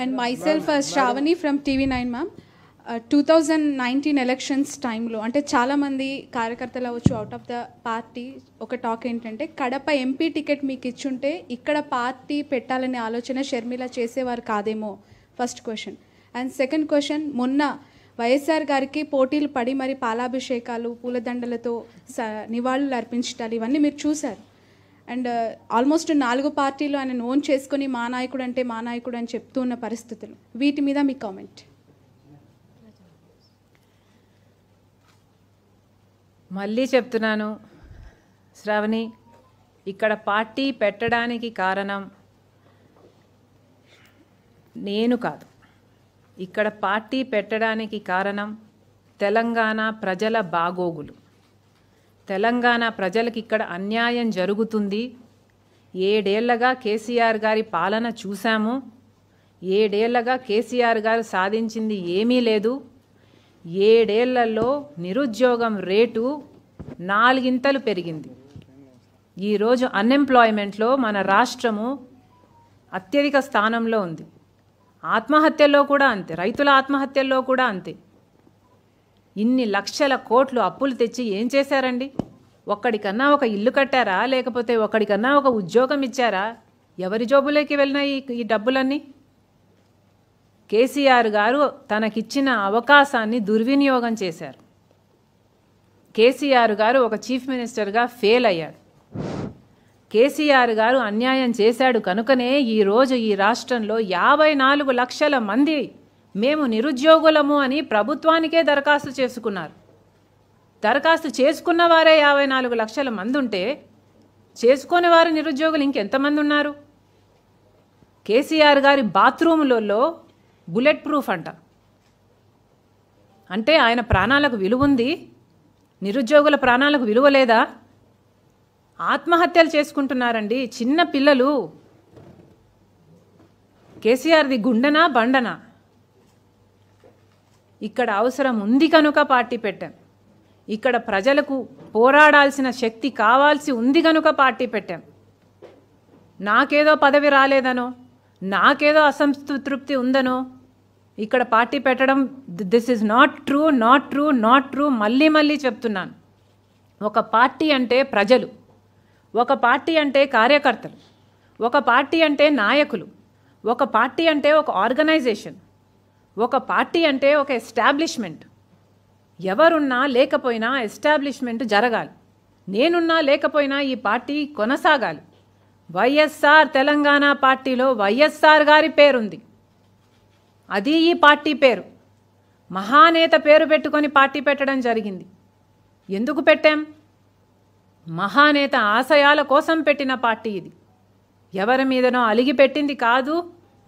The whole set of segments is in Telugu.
and myself Shravani from TV nine ma'am two thousand nineteen elections టైంలో అంటే చాలామంది కార్యకర్తలు అవ్వచ్చు అవుట్ ఆఫ్ ద పార్టీ ఒక టాక్ ఏంటంటే కడప ఎంపీ టికెట్ మీకు ఇచ్చుంటే ఇక్కడ పార్టీ పెట్టాలనే ఆలోచన షర్మిల చేసేవారు కాదేమో first question and second question మొన్న వైఎస్ఆర్ గారికి పోటీలు పడి మరి పాలాభిషేకాలు పూలదండలతో స నివాళులు అర్పించటాలు ఇవన్నీ మీరు చూశారు అండ్ ఆల్మోస్ట్ uh, నాలుగు పార్టీలు ఆయన నోన్ చేసుకుని మా నాయకుడు అంటే మా నాయకుడు అని చెప్తూ ఉన్న పరిస్థితులు వీటి మీద మీ కామెంట్ మళ్ళీ చెప్తున్నాను శ్రావణి ఇక్కడ పార్టీ పెట్టడానికి కారణం నేను కాదు ఇక్కడ పార్టీ పెట్టడానికి కారణం తెలంగాణ ప్రజల బాగోగులు తెలంగాణ ప్రజలకు ఇక్కడ అన్యాయం జరుగుతుంది ఏడేళ్లగా కేసీఆర్ గారి పాలన చూశాము ఏడేళ్లగా కేసీఆర్ గారు సాధించింది ఏమీ లేదు ఏడేళ్లలో నిరుద్యోగం రేటు నాలుగింతలు పెరిగింది ఈరోజు అన్ఎంప్లాయ్మెంట్లో మన రాష్ట్రము అత్యధిక స్థానంలో ఉంది ఆత్మహత్యల్లో కూడా అంతే రైతుల ఆత్మహత్యల్లో కూడా అంతే ఇన్ని లక్షల కోట్లు అప్పులు తెచ్చి ఏం చేశారండి ఒక్కడికన్నా ఒక ఇల్లు కట్టారా లేకపోతే ఒక్కడికన్నా ఒక ఉద్యోగం ఇచ్చారా ఎవరి జోబులోకి వెళ్ళినాయి ఈ డబ్బులన్నీ కేసీఆర్ గారు తనకిచ్చిన అవకాశాన్ని దుర్వినియోగం చేశారు కేసీఆర్ గారు ఒక చీఫ్ మినిస్టర్గా ఫెయిల్ అయ్యాడు కేసీఆర్ గారు అన్యాయం చేశాడు కనుకనే ఈరోజు ఈ రాష్ట్రంలో యాభై నాలుగు లక్షల మంది మేము నిరుద్యోగులము అని ప్రభుత్వానికే దరఖాస్తు చేసుకున్నారు దరఖాస్తు చేసుకున్న వారే యాభై నాలుగు లక్షల మంది ఉంటే చేసుకునే వారు నిరుద్యోగులు ఇంకెంతమంది ఉన్నారు కేసీఆర్ గారి బాత్రూములలో బుల్లెట్ ప్రూఫ్ అంట అంటే ఆయన ప్రాణాలకు విలువ ఉంది నిరుద్యోగుల ప్రాణాలకు విలువ లేదా ఆత్మహత్యలు చేసుకుంటున్నారండి చిన్న పిల్లలు కేసీఆర్ది గుండెనా బండనా ఇక్కడ అవసరం ఉంది కనుక పార్టీ పెట్టాం ఇక్కడ ప్రజలకు పోరాడాల్సిన శక్తి కావాల్సి ఉంది కనుక పార్టీ పెట్టాం నాకేదో పదవి రాలేదనో నాకేదో అసంతృప్తి ఉందనో ఇక్కడ పార్టీ పెట్టడం this is not true not true not true మళ్ళీ మళ్ళీ చెప్తున్నాను ఒక పార్టీ అంటే ప్రజలు ఒక పార్టీ అంటే కార్యకర్తలు ఒక పార్టీ అంటే నాయకులు ఒక పార్టీ అంటే ఒక ఆర్గనైజేషన్ ఒక పార్టీ అంటే ఒక ఎస్టాబ్లిష్మెంట్ ఎవరున్నా లేకపోయినా ఎస్టాబ్లిష్మెంట్ జరగాలి నేనున్నా లేకపోయినా ఈ పార్టీ కొనసాగాలి వైఎస్ఆర్ తెలంగాణ పార్టీలో వైఎస్ఆర్ గారి పేరుంది అది ఈ పార్టీ పేరు మహానేత పేరు పెట్టుకొని పార్టీ పెట్టడం జరిగింది ఎందుకు పెట్టాం మహానేత ఆశయాల కోసం పెట్టిన పార్టీ ఇది ఎవరి మీదనో అలిగి పెట్టింది కాదు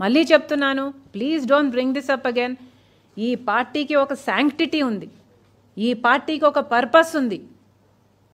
మళ్ళీ చెప్తున్నాను please don't bring this up again ఈ పార్టీకి ఒక శాంక్టిటీ ఉంది ఈ పార్టీకి ఒక పర్పస్ ఉంది